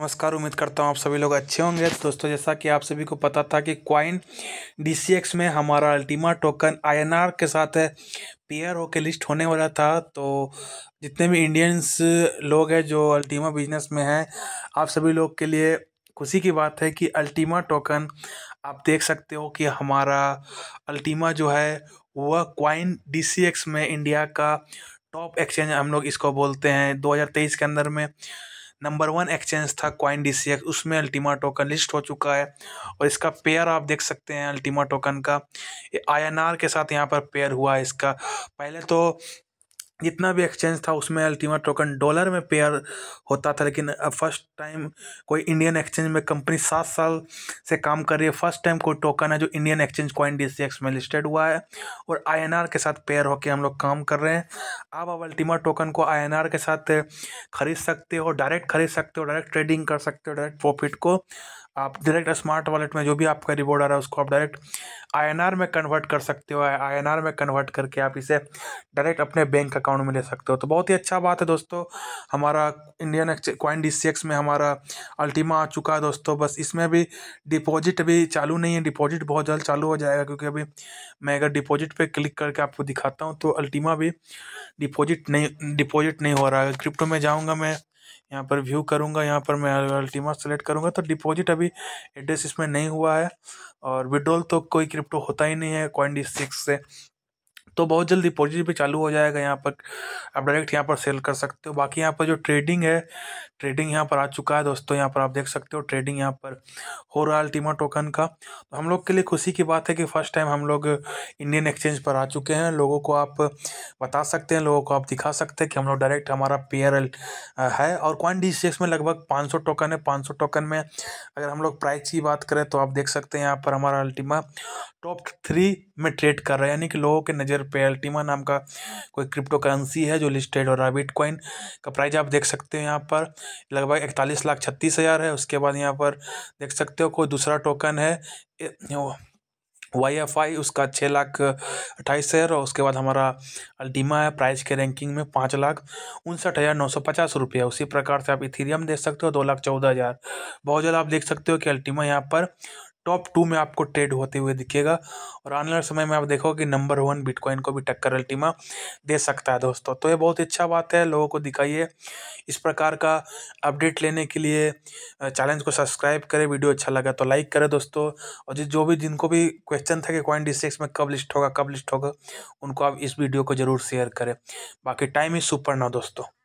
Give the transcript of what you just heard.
नमस्कार उम्मीद करता हूँ आप सभी लोग अच्छे होंगे तो दोस्तों जैसा कि आप सभी को पता था कि क्वाइन डी में हमारा अल्टीमा टोकन आईएनआर के साथ है पेयर के लिस्ट होने वाला था तो जितने भी इंडियंस लोग हैं जो अल्टीमा बिजनेस में हैं आप सभी लोग के लिए खुशी की बात है कि अल्टीमा टोकन आप देख सकते हो कि हमारा अल्टीमा जो है वह क्वाइन डी में इंडिया का टॉप एक्सचेंज हम लोग इसको बोलते हैं दो के अंदर में नंबर वन एक्सचेंज था क्वाइन डी उसमें अल्टीमा टोकन लिस्ट हो चुका है और इसका पेयर आप देख सकते हैं अल्टीमा टोकन का आई के साथ यहाँ पर पेयर हुआ है इसका पहले तो जितना भी एक्सचेंज था उसमें अल्टीमा टोकन डॉलर में पेयर होता था लेकिन अब फर्स्ट टाइम कोई इंडियन एक्सचेंज में कंपनी सात साल से काम कर रही है फर्स्ट टाइम कोई टोकन है जो इंडियन एक्सचेंज कॉइन डी में लिस्टेड हुआ है और आई के साथ पेयर होकर हम लोग काम कर रहे हैं आप अब अल्टीमा टोकन को आई के साथ खरीद सकते हो डायरेक्ट खरीद सकते हो डायरेक्ट ट्रेडिंग कर सकते हो डायरेक्ट प्रॉफिट को आप डायरेक्ट स्मार्ट वॉलेट में जो भी आपका रिवॉर्ड आ रहा है उसको आप डायरेक्ट आई में कन्वर्ट कर सकते हो आई में कन्वर्ट करके आप इसे डायरेक्ट अपने बैंक अकाउंट अकाउंट में ले सकते हो तो बहुत ही अच्छा बात है दोस्तों हमारा इंडियन क्वाइन डी में हमारा अल्टीमा आ चुका है दोस्तों बस इसमें भी डिपॉजिट अभी चालू नहीं है डिपॉजिट बहुत जल्द चालू हो जाएगा क्योंकि अभी मैं अगर डिपॉजिट पर क्लिक करके आपको दिखाता हूँ तो अल्टीमा भी डिपॉजिट नहीं डिपॉजिट नहीं हो रहा है क्रिप्टो में जाऊँगा मैं यहाँ पर व्यू करूँगा यहाँ पर मैं अल्टीमा सेलेक्ट करूँगा तो डिपॉजिट अभी एड्रेस इसमें नहीं हुआ है और विड्रॉल तो कोई क्रिप्टो होता ही नहीं है कॉइन डी सिक्स से तो बहुत जल्दी पॉजिटिव पे चालू हो जाएगा यहाँ पर आप डायरेक्ट यहाँ पर सेल कर सकते हो बाकी यहाँ पर जो ट्रेडिंग है ट्रेडिंग यहाँ पर आ चुका है दोस्तों यहाँ पर आप देख सकते हो ट्रेडिंग यहाँ पर हो रहा है अल्टीमा टोकन का तो हम लोग के लिए खुशी की बात है कि फर्स्ट टाइम हम लोग इंडियन एक्सचेंज पर आ चुके हैं लोगों को आप बता सकते हैं लोगों को आप दिखा सकते हैं कि हम लोग डायरेक्ट हमारा पी है और क्वान डी में लगभग पाँच टोकन है पाँच टोकन में अगर हम लोग प्राइस की बात करें तो आप देख सकते हैं यहाँ पर हमारा अल्टीमा टॉप थ्री में ट्रेड कर रहा है यानी कि लोगों के नज़र पे अल्टीमा नाम का कोई क्रिप्टो करेंसी है जो लिस्टेड हो रहा है बिटकॉइन का प्राइस आप देख सकते हैं यहाँ पर लगभग इकतालीस लाख छत्तीस हज़ार है उसके बाद यहाँ पर देख सकते हो कोई दूसरा टोकन है वाई एफ आई उसका छः लाख अट्ठाईस हज़ार और उसके बाद हमारा अल्टीमा है प्राइस के रैंकिंग में पाँच लाख उनसठ हज़ार नौ सौ पचास रुपये उसी प्रकार से आप इथीरियम देख सकते हो दो लाख चौदह हज़ार बहुत ज़्यादा आप देख सकते हो कि अल्टीमा यहाँ पर टॉप टू में आपको ट्रेड होते हुए दिखेगा और आने वाले समय में आप देखोगे नंबर वन बिटकॉइन को भी टक्कर अल्टीमा दे सकता है दोस्तों तो ये बहुत अच्छा बात है लोगों को दिखाइए इस प्रकार का अपडेट लेने के लिए चैलेंज को सब्सक्राइब करें वीडियो अच्छा लगा तो लाइक करें दोस्तों और जिस जो भी जिनको भी क्वेश्चन था कि कॉइन डी सिक्स में कब लिस्ट होगा कब लिस्ट होगा उनको आप इस वीडियो को ज़रूर शेयर करें बाकी टाइम ही सुपर ना दोस्तों